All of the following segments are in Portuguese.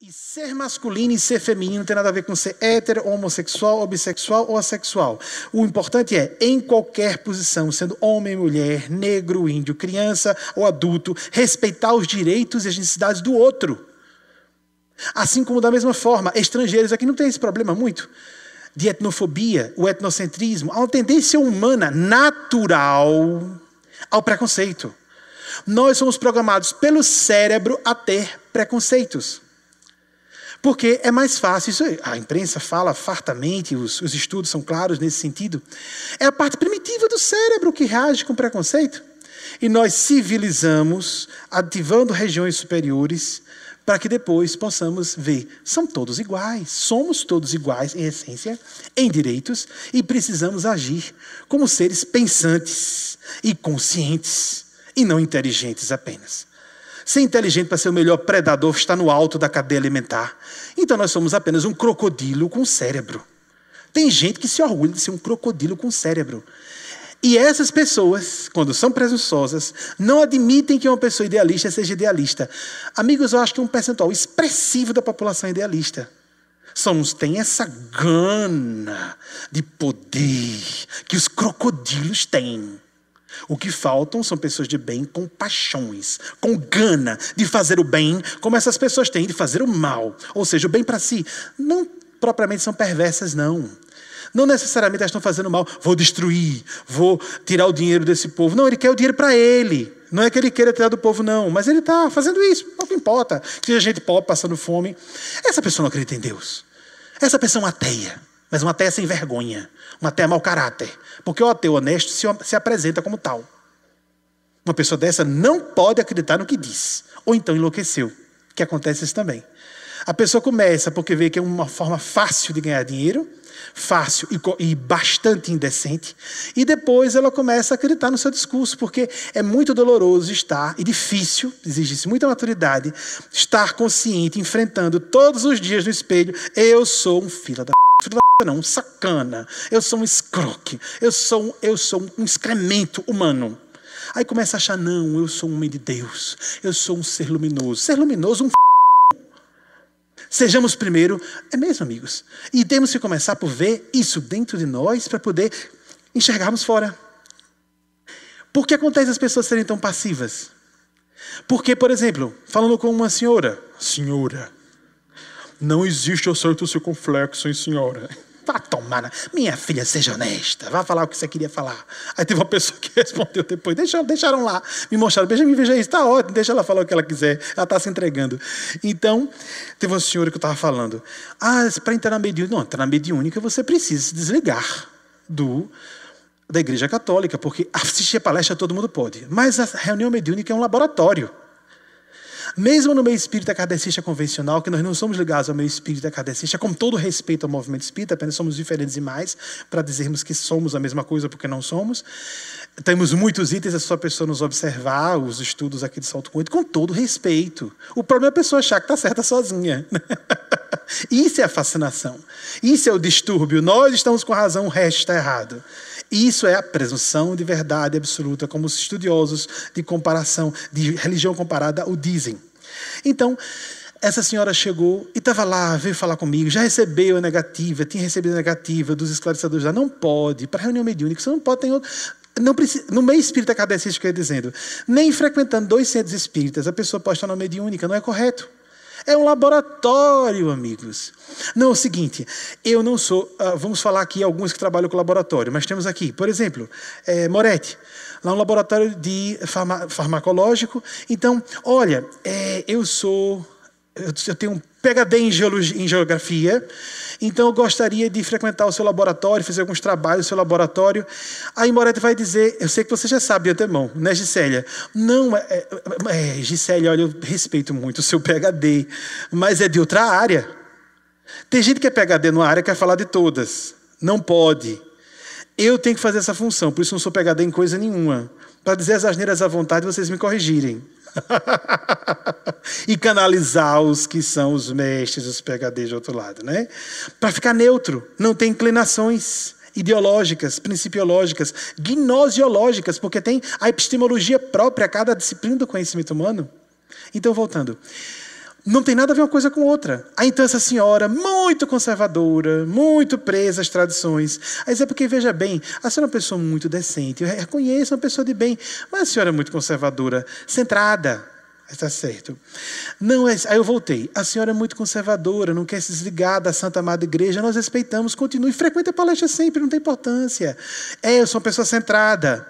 E ser masculino e ser feminino não tem nada a ver com ser hétero, homossexual, bissexual ou assexual. O importante é, em qualquer posição, sendo homem, mulher, negro, índio, criança ou adulto, respeitar os direitos e as necessidades do outro. Assim como, da mesma forma, estrangeiros aqui não tem esse problema muito de etnofobia, o etnocentrismo, há uma tendência humana natural ao preconceito. Nós somos programados pelo cérebro a ter preconceitos. Porque é mais fácil, isso, a imprensa fala fartamente, os, os estudos são claros nesse sentido. É a parte primitiva do cérebro que reage com preconceito. E nós civilizamos, ativando regiões superiores, para que depois possamos ver. São todos iguais, somos todos iguais em essência, em direitos, e precisamos agir como seres pensantes e conscientes, e não inteligentes apenas. Ser inteligente para ser o melhor predador está no alto da cadeia alimentar. Então nós somos apenas um crocodilo com cérebro. Tem gente que se orgulha de ser um crocodilo com cérebro. E essas pessoas, quando são presunçosas, não admitem que uma pessoa idealista seja idealista. Amigos, eu acho que é um percentual expressivo da população é idealista. Somos, tem essa gana de poder que os crocodilos têm. O que faltam são pessoas de bem com paixões, com gana de fazer o bem, como essas pessoas têm de fazer o mal. Ou seja, o bem para si. Não propriamente são perversas, não. Não necessariamente elas estão fazendo mal. Vou destruir, vou tirar o dinheiro desse povo. Não, ele quer o dinheiro para ele. Não é que ele queira tirar do povo, não. Mas ele está fazendo isso. Pouco é importa. Que seja gente pobre passando fome. Essa pessoa não acredita em Deus. Essa pessoa é uma ateia. Mas um até é sem vergonha, um até é mau caráter, porque o ateu honesto se, se apresenta como tal. Uma pessoa dessa não pode acreditar no que diz, ou então enlouqueceu, que acontece isso também. A pessoa começa porque vê que é uma forma fácil de ganhar dinheiro, fácil e, bastante indecente, e depois ela começa a acreditar no seu discurso, porque é muito doloroso estar, e difícil, exige-se muita maturidade, estar consciente, enfrentando todos os dias no espelho: eu sou um fila da não, um sacana, eu sou um escroque, eu sou, eu sou um excremento humano. Aí começa a achar, não, eu sou um homem de Deus, eu sou um ser luminoso. Ser luminoso, um f... Sejamos primeiro, é mesmo, amigos. E temos que começar por ver isso dentro de nós para poder enxergarmos fora. Por que acontece as pessoas serem tão passivas? Porque, por exemplo, falando com uma senhora, senhora, não existe o certo circunflexo em senhora. Vá tomar. Minha filha, seja honesta. Vá falar o que você queria falar. Aí teve uma pessoa que respondeu depois. Deixaram, deixaram lá. Me mostraram. Veja, me veja isso. Está ótimo. Deixa ela falar o que ela quiser. Ela está se entregando. Então, teve uma senhora que eu estava falando. Ah, para entrar na mediúnica. Não, entrar na mediúnica você precisa se desligar do da Igreja Católica, porque assistir a palestra todo mundo pode. Mas a reunião mediúnica é um laboratório. Mesmo no meio espírita kardecista convencional, que nós não somos ligados ao meio espírita kardecista, com todo respeito ao movimento espírita, apenas somos diferentes e mais, para dizermos que somos a mesma coisa porque não somos. Temos muitos itens, é só a pessoa nos observar, os estudos aqui de Salto Coito, com todo respeito. O problema é a pessoa achar que está certa sozinha. Isso é a fascinação. Isso é o distúrbio. Nós estamos com razão, o resto está errado. Isso é a presunção de verdade absoluta, como os estudiosos de comparação, de religião comparada, o dizem. Então, essa senhora chegou e estava lá, veio falar comigo, já recebeu a negativa, tinha recebido a negativa dos esclarecedores lá. Não pode, para reunião mediúnica, você não pode, tem outro. Não precisa, no meio espírita cadecístico, eu ia dizendo, nem frequentando dois centros espíritas, a pessoa pode estar na mediúnica, não é correto. É um laboratório, amigos. Não, é o seguinte, eu não sou. Uh, vamos falar aqui alguns que trabalham com laboratório, mas temos aqui, por exemplo, é, Moretti, lá um laboratório de farma, farmacológico. Então, olha, é, eu sou. Eu, tenho um pega bem em geografia, então eu gostaria de frequentar o seu laboratório, fazer alguns trabalhos no seu laboratório. Aí Moretti vai dizer, eu sei que você já sabe de antemão, né, Gisélia? Não, é, é, é, é Gisélia, olha, eu respeito muito o seu PHD, mas é de outra área. Tem gente que é PHD numa área que quer falar de todas. Não pode. Eu tenho que fazer essa função, por isso não sou PHD em coisa nenhuma. Para dizer as asneiras à vontade, vocês me corrigirem. e canalizar os que são os mestres, os PHDs do outro lado, né? Para ficar neutro, não tem inclinações ideológicas, principiológicas, gnosiológicas, porque tem a epistemologia própria a cada disciplina do conhecimento humano. Então, voltando. Não tem nada a ver uma coisa com outra. Aí então essa senhora, muito conservadora, muito presa às tradições. Aí é porque, veja bem, a senhora é uma pessoa muito decente, eu reconheço é uma pessoa de bem, mas a senhora é muito conservadora, centrada, Está certo. Não é, aí eu voltei. A senhora é muito conservadora, não quer se desligar da Santa Amada Igreja, nós respeitamos, continue, frequenta a palestra sempre, não tem importância. É, eu sou uma pessoa centrada.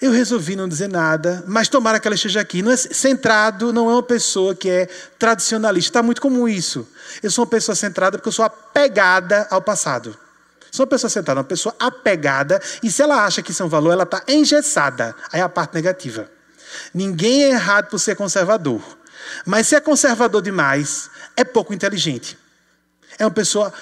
Eu resolvi não dizer nada, mas tomara que ela esteja aqui. Não é, centrado não é uma pessoa que é tradicionalista. Está muito comum isso. Eu sou uma pessoa centrada porque eu sou apegada ao passado. Sou uma pessoa centrada, uma pessoa apegada, e se ela acha que isso é um valor, ela está engessada. Aí é a parte negativa. Ninguém é errado por ser conservador. Mas se é conservador demais, é pouco inteligente. É uma pessoa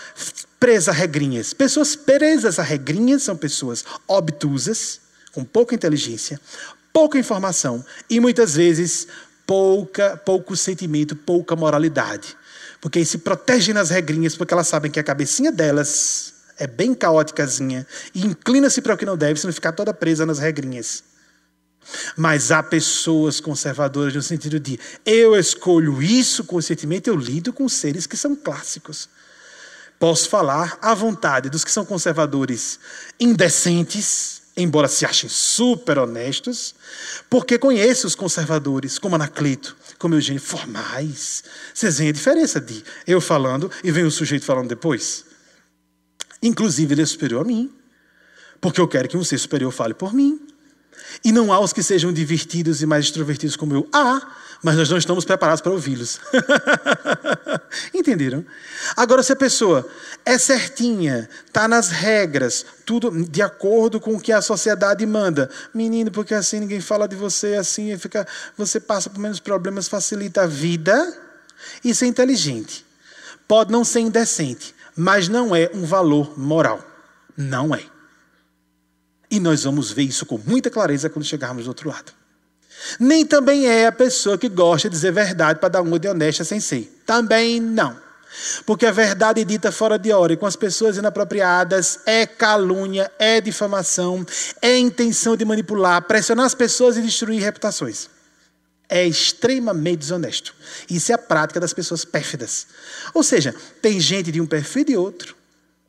presa a regrinhas. Pessoas presas a regrinhas são pessoas obtusas, com pouca inteligência, pouca informação e muitas vezes pouca, pouco sentimento, pouca moralidade. Porque se protegem nas regrinhas, porque elas sabem que a cabecinha delas é bem caóticazinha e inclina-se para o que não deve, se não ficar toda presa nas regrinhas. Mas há pessoas conservadoras no sentido de eu escolho isso conscientemente, eu lido com seres que são clássicos. Posso falar à vontade dos que são conservadores indecentes, embora se achem super honestos, porque conheço os conservadores, como Anacleto, como Eugênio, formais. Vocês veem a diferença de eu falando e vem o sujeito falando depois? Inclusive, ele é superior a mim, porque eu quero que um ser superior fale por mim. E não há os que sejam divertidos e mais extrovertidos como eu. Há, ah, mas nós não estamos preparados para ouvi-los. Entenderam? Agora, se a pessoa é certinha, está nas regras, tudo de acordo com o que a sociedade manda. Menino, porque assim ninguém fala de você, assim fica, você passa por menos problemas, facilita a vida. Isso é inteligente. Pode não ser indecente, mas não é um valor moral. Não é. E nós vamos ver isso com muita clareza quando chegarmos do outro lado. Nem também é a pessoa que gosta de dizer verdade para dar uma de honesta sem ser. Também não. Porque a verdade é dita fora de hora e com as pessoas inapropriadas é calúnia, é difamação, é intenção de manipular, pressionar as pessoas e destruir reputações. É extremamente desonesto. Isso é a prática das pessoas pérfidas. Ou seja, tem gente de um perfil e de outro,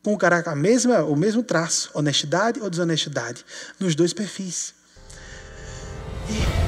com a mesma, o mesmo traço, honestidade ou desonestidade, nos dois perfis. E